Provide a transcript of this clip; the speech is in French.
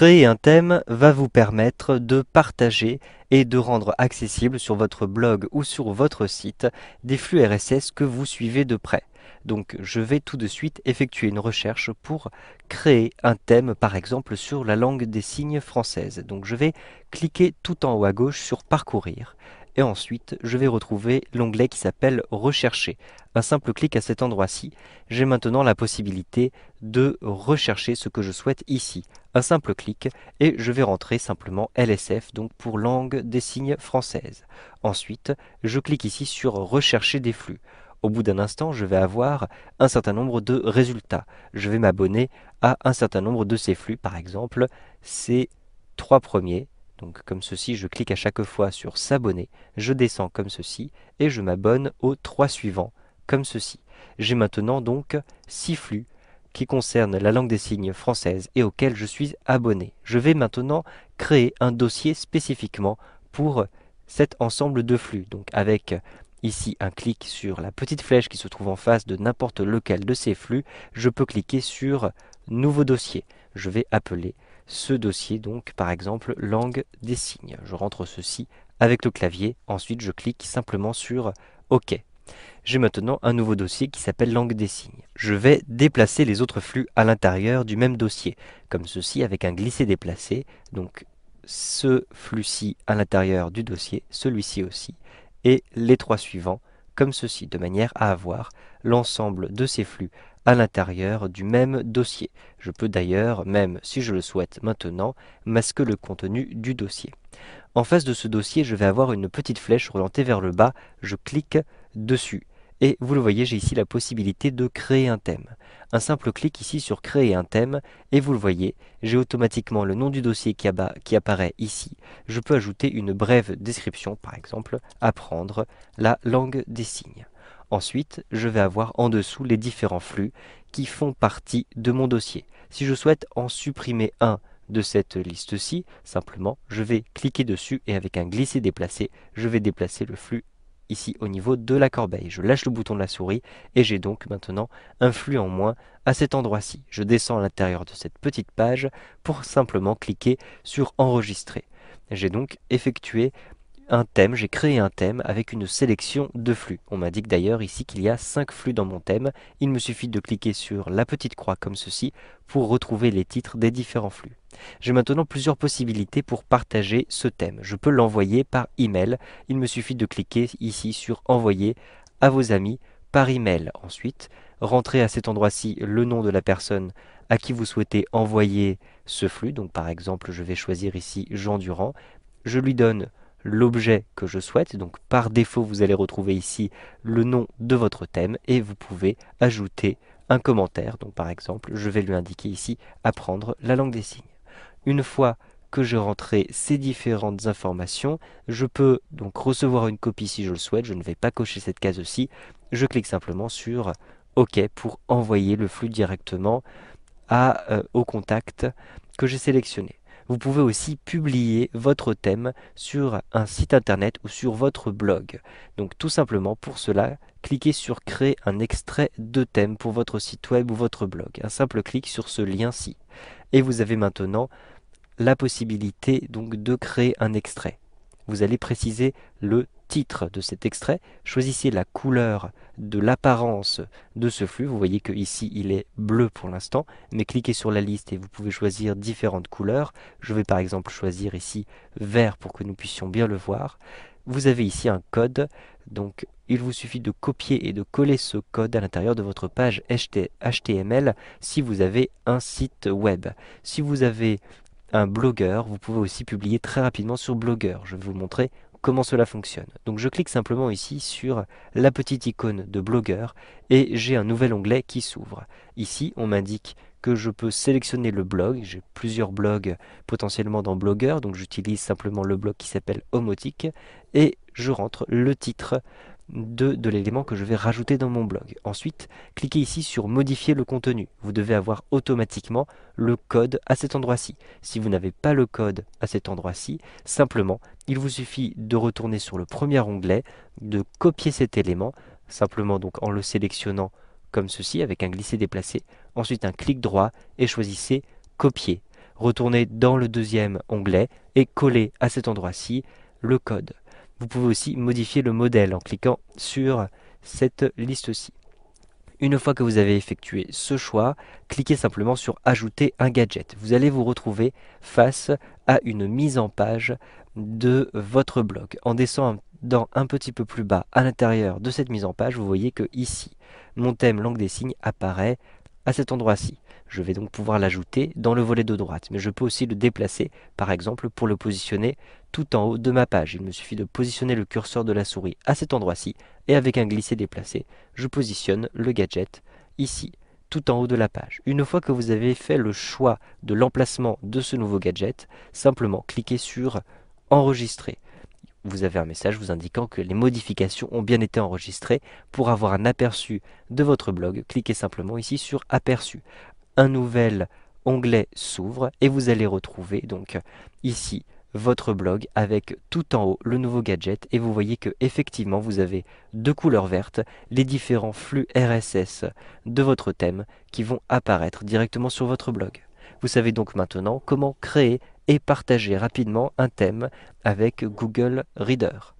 Créer un thème va vous permettre de partager et de rendre accessible sur votre blog ou sur votre site des flux RSS que vous suivez de près. Donc je vais tout de suite effectuer une recherche pour créer un thème par exemple sur la langue des signes française. Donc je vais cliquer tout en haut à gauche sur parcourir et ensuite je vais retrouver l'onglet qui s'appelle rechercher. Un simple clic à cet endroit-ci, j'ai maintenant la possibilité de rechercher ce que je souhaite ici. Un simple clic et je vais rentrer simplement LSF, donc pour langue des signes française. Ensuite, je clique ici sur rechercher des flux au bout d'un instant, je vais avoir un certain nombre de résultats. Je vais m'abonner à un certain nombre de ces flux, par exemple, ces trois premiers, donc comme ceci, je clique à chaque fois sur s'abonner, je descends comme ceci et je m'abonne aux trois suivants comme ceci. J'ai maintenant donc six flux qui concernent la langue des signes française et auxquels je suis abonné. Je vais maintenant créer un dossier spécifiquement pour cet ensemble de flux. Donc avec Ici, un clic sur la petite flèche qui se trouve en face de n'importe lequel de ces flux, je peux cliquer sur Nouveau dossier. Je vais appeler ce dossier, donc par exemple langue des signes. Je rentre ceci avec le clavier, ensuite je clique simplement sur OK. J'ai maintenant un nouveau dossier qui s'appelle langue des signes. Je vais déplacer les autres flux à l'intérieur du même dossier, comme ceci avec un glisser déplacé, donc ce flux-ci à l'intérieur du dossier, celui-ci aussi, et les trois suivants comme ceci, de manière à avoir l'ensemble de ces flux à l'intérieur du même dossier. Je peux d'ailleurs, même si je le souhaite maintenant, masquer le contenu du dossier. En face de ce dossier, je vais avoir une petite flèche orientée vers le bas, je clique dessus. Et vous le voyez, j'ai ici la possibilité de créer un thème. Un simple clic ici sur créer un thème, et vous le voyez, j'ai automatiquement le nom du dossier qui, apparaît ici. Je peux ajouter une brève description, par exemple, apprendre la langue des signes. Ensuite, je vais avoir en dessous les différents flux qui font partie de mon dossier. Si je souhaite en supprimer un de cette liste-ci, simplement, je vais cliquer dessus et avec un glisser déplacé, je vais déplacer le flux ici au niveau de la corbeille. Je lâche le bouton de la souris et j'ai donc maintenant un flux en moins à cet endroit-ci. Je descends à l'intérieur de cette petite page pour simplement cliquer sur enregistrer. J'ai donc effectué un thème, j'ai créé un thème avec une sélection de flux. On m'indique d'ailleurs ici qu'il y a cinq flux dans mon thème. Il me suffit de cliquer sur la petite croix comme ceci pour retrouver les titres des différents flux. J'ai maintenant plusieurs possibilités pour partager ce thème. Je peux l'envoyer par email. Il me suffit de cliquer ici sur envoyer à vos amis par email. Ensuite, rentrez à cet endroit-ci le nom de la personne à qui vous souhaitez envoyer ce flux. Donc par exemple, je vais choisir ici Jean Durand. Je lui donne l'objet que je souhaite. Donc par défaut, vous allez retrouver ici le nom de votre thème et vous pouvez ajouter un commentaire. Donc par exemple, je vais lui indiquer ici apprendre la langue des signes. Une fois que j'ai rentré ces différentes informations, je peux donc recevoir une copie si je le souhaite. Je ne vais pas cocher cette case aussi. Je clique simplement sur OK pour envoyer le flux directement à, euh, au contact que j'ai sélectionné. Vous pouvez aussi publier votre thème sur un site internet ou sur votre blog. Donc tout simplement pour cela, cliquez sur créer un extrait de thème pour votre site web ou votre blog. Un simple clic sur ce lien-ci. Et vous avez maintenant la possibilité donc de créer un extrait. Vous allez préciser le titre de cet extrait, choisissez la couleur de l'apparence de ce flux. Vous voyez que ici il est bleu pour l'instant, mais cliquez sur la liste et vous pouvez choisir différentes couleurs. Je vais par exemple choisir ici vert pour que nous puissions bien le voir. Vous avez ici un code, donc il vous suffit de copier et de coller ce code à l'intérieur de votre page HTML si vous avez un site web. Si vous avez un blogueur, vous pouvez aussi publier très rapidement sur blogueur. Je vais vous montrer comment cela fonctionne. Donc je clique simplement ici sur la petite icône de blogueur et j'ai un nouvel onglet qui s'ouvre. Ici, on m'indique que je peux sélectionner le blog. J'ai plusieurs blogs potentiellement dans Blogueur, donc j'utilise simplement le blog qui s'appelle Homotique et je rentre le titre de, l'élément que je vais rajouter dans mon blog. Ensuite, cliquez ici sur modifier le contenu. Vous devez avoir automatiquement le code à cet endroit-ci. Si vous n'avez pas le code à cet endroit-ci, simplement, il vous suffit de retourner sur le premier onglet, de copier cet élément, simplement donc en le sélectionnant comme ceci avec un glisser déplacé, ensuite un clic droit et choisissez copier. Retournez dans le deuxième onglet et collez à cet endroit-ci le code. Vous pouvez aussi modifier le modèle en cliquant sur cette liste-ci. Une fois que vous avez effectué ce choix, cliquez simplement sur Ajouter un gadget. Vous allez vous retrouver face à une mise en page de votre blog. En descendant un petit peu plus bas à l'intérieur de cette mise en page, vous voyez que ici, mon thème langue des signes apparaît à cet endroit-ci. Je vais donc pouvoir l'ajouter dans le volet de droite, mais je peux aussi le déplacer, par exemple, pour le positionner tout en haut de ma page. Il me suffit de positionner le curseur de la souris à cet endroit-ci, et avec un glisser déplacé, je positionne le gadget ici, tout en haut de la page. Une fois que vous avez fait le choix de l'emplacement de ce nouveau gadget, simplement cliquez sur « Enregistrer » vous avez un message vous indiquant que les modifications ont bien été enregistrées. Pour avoir un aperçu de votre blog, cliquez simplement ici sur Aperçu un nouvel onglet s'ouvre et vous allez retrouver donc ici votre blog avec tout en haut le nouveau gadget et vous voyez que effectivement vous avez de couleurs vertes les différents flux RSS de votre thème qui vont apparaître directement sur votre blog. Vous savez donc maintenant comment créer et partager rapidement un thème avec Google Reader.